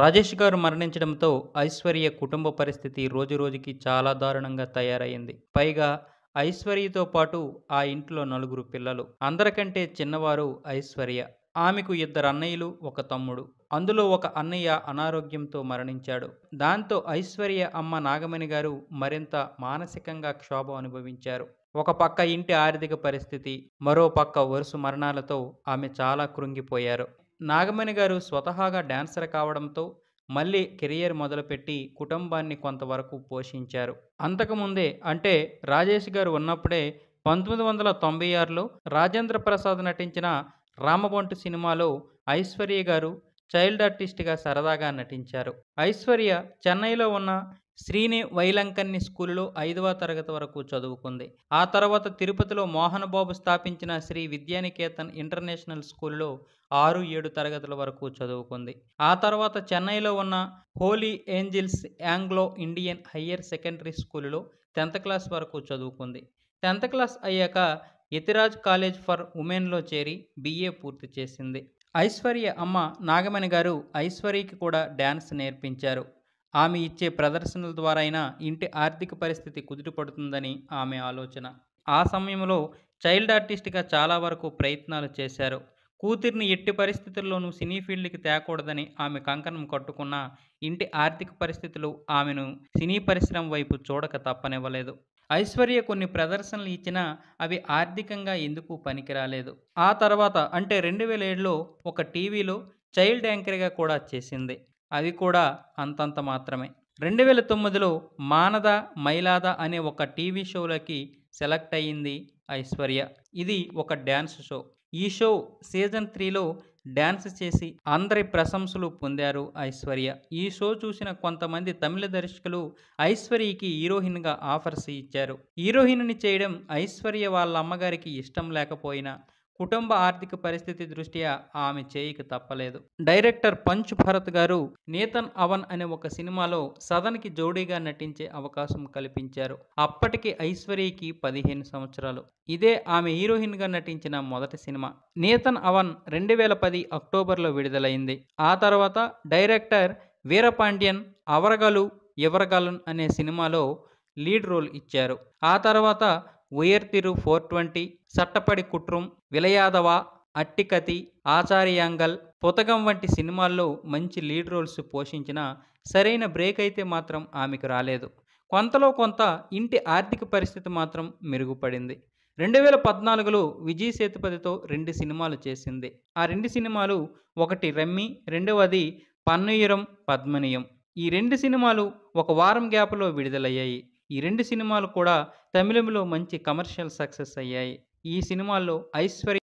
రాజేష్ గారు మరణించడంతో ఐశ్వర్య కుటుంబ పరిస్థితి రోజురోజుకి చాలా దారుణంగా తయారైంది పైగా ఐశ్వర్యతో పాటు ఆ ఇంట్లో నలుగురు పిల్లలు అందరికంటే చిన్నవారు ఐశ్వర్య ఆమెకు ఇద్దరు అన్నయ్యలు ఒక తమ్ముడు అందులో ఒక అన్నయ్య అనారోగ్యంతో మరణించాడు దాంతో ఐశ్వర్య అమ్మ నాగమణి గారు మరింత మానసికంగా క్షోభ అనుభవించారు ఒక పక్క ఇంటి ఆర్థిక పరిస్థితి మరో పక్క వరుస మరణాలతో ఆమె చాలా కృంగిపోయారు నాగమణి గారు స్వతహాగా డాన్సర్ కావడంతో మళ్ళీ కెరియర్ మొదలుపెట్టి కుటుంబాన్ని కొంతవరకు పోషించారు అంతకుముందే అంటే రాజేష్ గారు ఉన్నప్పుడే పంతొమ్మిది వందల తొంభై ఆరులో రాజేంద్ర ప్రసాద్ నటించిన రామబొంటు సినిమాలో ఐశ్వర్య గారు చైల్డ్ ఆర్టిస్ట్గా సరదాగా నటించారు ఐశ్వర్య చెన్నైలో ఉన్న శ్రీని వైలంకన్ని స్కూలులో ఐదవ తరగతి వరకు చదువుకుంది ఆ తర్వాత తిరుపతిలో మోహన్ బాబు స్థాపించిన శ్రీ విద్యానికేతన్ ఇంటర్నేషనల్ స్కూల్లో ఆరు ఏడు తరగతుల వరకు చదువుకుంది ఆ తర్వాత చెన్నైలో ఉన్న holy angels Anglo Indian higher secondary స్కూలులో టెన్త్ క్లాస్ వరకు చదువుకుంది టెన్త్ క్లాస్ అయ్యాక యతిరాజ్ కాలేజ్ ఫర్ ఉమెన్లో చేరి బీఏ పూర్తి చేసింది ఐశ్వర్య అమ్మ నాగమణి గారు ఐశ్వర్యకి కూడా డ్యాన్స్ నేర్పించారు ఆమె ఇచ్చే ప్రదర్శనల ద్వారా అయినా ఇంటి ఆర్థిక పరిస్థితి కుదుటపడుతుందని ఆమె ఆలోచన ఆ సమయంలో చైల్డ్ ఆర్టిస్ట్గా చాలా వరకు ప్రయత్నాలు చేశారు కూతుర్ని ఎట్టి పరిస్థితుల్లోనూ సినీ ఫీల్డ్కి తేకూడదని ఆమె కంకణం కట్టుకున్న ఇంటి ఆర్థిక పరిస్థితులు ఆమెను సినీ పరిశ్రమ వైపు చూడక తప్పనివ్వలేదు ఐశ్వర్య కొన్ని ప్రదర్శనలు ఇచ్చినా అవి ఆర్థికంగా ఎందుకు పనికిరాలేదు ఆ తర్వాత అంటే రెండు వేల ఏడులో ఒక టీవీలో చైల్డ్ యాంకర్గా కూడా చేసింది అది కూడా అంతంత మాత్రమే రెండు వేల తొమ్మిదిలో మానద మైలాద అనే ఒక టీవీ షోలోకి సెలెక్ట్ అయ్యింది ఐశ్వర్య ఇది ఒక డ్యాన్స్ షో ఈ షో సీజన్ త్రీలో డ్యాన్స్ చేసి అందరి ప్రశంసలు పొందారు ఐశ్వర్య ఈ షో చూసిన కొంతమంది తమిళ దర్శకులు ఐశ్వర్యకి హీరోయిన్గా ఆఫర్స్ ఇచ్చారు హీరోయిన్ని చేయడం ఐశ్వర్య వాళ్ళ అమ్మగారికి ఇష్టం లేకపోయినా కుటుంబ ఆర్థిక పరిస్థితి దృష్ట్యా ఆమె చేయక తప్పలేదు డైరెక్టర్ పంచ్ భరత్ గారు నేతన్ అవన్ అనే ఒక సినిమాలో సదన్కి జోడీగా నటించే అవకాశం కల్పించారు అప్పటికి ఐశ్వర్యకి పదిహేను సంవత్సరాలు ఇదే ఆమె హీరోయిన్గా నటించిన మొదటి సినిమా నేతన్ అవన్ రెండు వేల పది అక్టోబర్లో విడుదలైంది ఆ తర్వాత డైరెక్టర్ వీరపాండ్యన్ అవరగలు ఎవరగలన్ అనే సినిమాలో లీడ్ రోల్ ఇచ్చారు ఆ తర్వాత உயர்திரு ஃபோர் டுவெண்ட்டி சட்டப்படி குற்றம் விளையாதவா అట్టికతి ఆచార్యాంగల్ పుతకం వంటి సినిమాల్లో మంచి లీడ్ రోల్స్ పోషించిన సరైన బ్రేక్ అయితే మాత్రం ఆమెకు రాలేదు కొంతలో కొంత ఇంటి ఆర్థిక పరిస్థితి మాత్రం మెరుగుపడింది రెండు వేల పద్నాలుగులో విజయ్ సేతుపతితో రెండు సినిమాలు చేసింది ఆ రెండు సినిమాలు ఒకటి రమ్మి రెండవది పన్నుయురం పద్మనీయం ఈ రెండు సినిమాలు ఒక వారం గ్యాప్లో విడుదలయ్యాయి ఈ రెండు సినిమాలు కూడా తమిళంలో మంచి కమర్షియల్ సక్సెస్ అయ్యాయి ఈ సినిమాల్లో ఐశ్వర్య